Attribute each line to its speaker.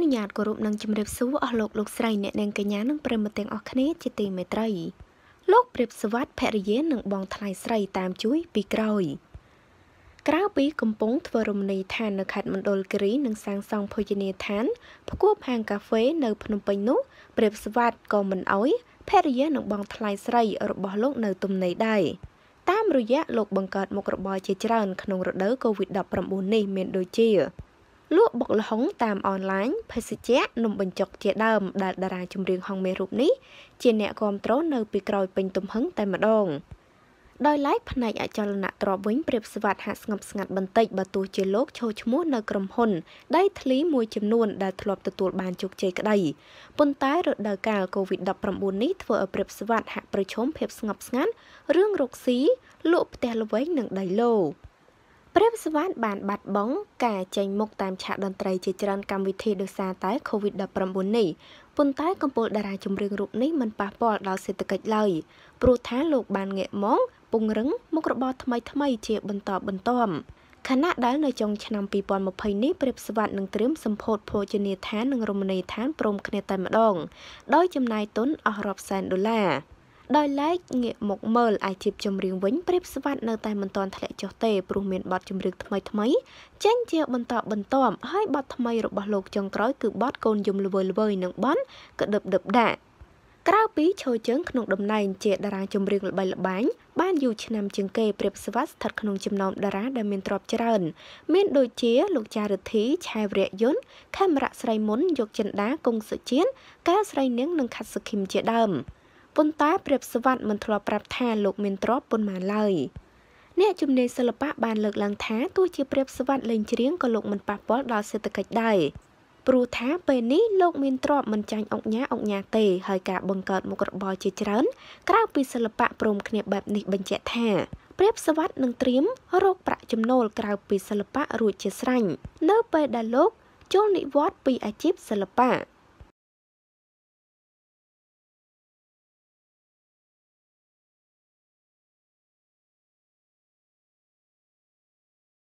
Speaker 1: នុញ្ញាតគោរពនិងជម្រាបសួរអស់លោកលោកស្រីអ្នកនាងកញ្ញានិងប្រិមត្តទាំងអស់គ្នាជាទីមេត្រីលោកព្រាបសវັດភរិយានិងបងថ្លៃស្រី តាមជួយពីក្រោយក្រៅពី កំពុង ធ្វើរំនីឋាននៅខេត្តមណ្ឌលគិរីនិងសាងសង់ភោជនីយដ្ឋានផ្គួបហាងកាហ្វេនៅភ្នំពេញនោះព្រាបសវັດក៏មិនអោយភរិយានិងបងថ្លៃស្រី របស់លោក នៅទំនេរដែរតាមរយៈលោកបង្កើតមុខរបរជាច្រើនក្នុងរដូវ COVID-19 នេះមានដូចជាលក់បុកល្ហុងតាមអនឡាញភេសជ្ជៈនំបញ្ចុកជាដើមដែលតារាចម្រៀងហងមេរូបនេះជាអ្នកគ្រប់គ្រងនៅពីក្រោយពេញទំហឹងតែម្ដងដោយឡែកផ្នែកអចលនទ្រព្យវិញប្រៀបស្វាតហាក់ស្ងប់ស្ងាត់បន្តិចបើទោះជាលោកឈោឈ្មោះនៅក្រុមហ៊ុនដៃធ្លីមួយចំនួនដែលធ្លាប់ទទួលបានជោគជ័យក្តីប៉ុន្តែរដូវកាល COVID-19 នេះធ្វើឲ្យប្រៀបស្វាតហាក់ប្រឈមភាពស្ងប់ស្ងាត់រឿងរកស៊ីលក់ផ្ទះល្វែងនិងដីឡូព្រះវិស្វ័នបានបាត់បង់ការចេញមុខតាមឆាកតន្ត្រីជាច្រើនកម្មវិធីដោយសារតែ COVID-19 នេះប៉ុន្តែកំពូលតារាចម្រៀងរូបនេះមិនប៉ះពាល់ដល់សេដ្ឋកិច្ចឡើយព្រោះថាលោកបានងាកមកពង្រឹងមុខរបរថ្មីថ្មីជាបន្តបន្ទាប់ខណៈដែលនៅចុងឆ្នាំ2020នេះព្រាបស្វាតនឹងត្រៀមសម្ពោធភោជនីយដ្ឋាននិងរមណីយដ្ឋានព្រមគ្នាតែម្ដងដោយចំណាយទុនអស់រាប់សែនដុល្លារដោយឡែកងាកមកមើលអាជីពចម្រៀងវិញព្រាបស្វាត់នៅតែមិនទាន់ធ្លាក់ចុះទេព្រោះមានបទចម្រៀងថ្មីថ្មីចេញជាបន្តបន្ទាប់ហើយបទថ្មីរបស់លោកចុងក្រោយគឺបទកូនយំល្វើយល្វើយនិងបនក្តឹបដឹបដាក្រៅពីឈរជើងក្នុងតំណែងជាតារាចម្រៀងល្បីល្បាញបានយូរឆ្នាំជាងគេព្រាបស្វាស្ថិតក្នុងចំណោមតារាដែលមានទ្រព្យច្រើនមានដូចជា លោកចារិទ្ធី ឆែវរៈយុនខេមរៈស្រីមុនយកចិន្តាគង់សុជាតិកែវស្រីនាងនិងខាត់សុខឹមជាដើមប៉ុន្តែព្រាបសវត្ថមិនធ្លាប់ប្រាប់ថាលោកមានទ្រព្យប៉ុន្មានឡើយអ្នកជំនាញសិល្បៈបានលើកឡើងថាទោះជាព្រាបសវត្ថលេងច្រៀងក៏លោកមិនប៉ះពាល់ដល់សេដ្ឋកិច្ចដែរព្រោះថាពេលនេះលោកមានទ្រព្យមិនចាញ់អង្គញាអង្គញាទេហើយការបង្កើតមុខរបរជាច្រើនក្រៅពីសិល្បៈព្រមគ្នាបែបនេះបញ្ជាក់ថាព្រាបសវត្ថនឹងត្រៀមរកប្រាក់ចំណូលក្រៅពីសិល្បៈរួចជាស្រេចនៅពេលដែលលោកចូលនិវត្តន៍ពីអាជីពសិល្បៈ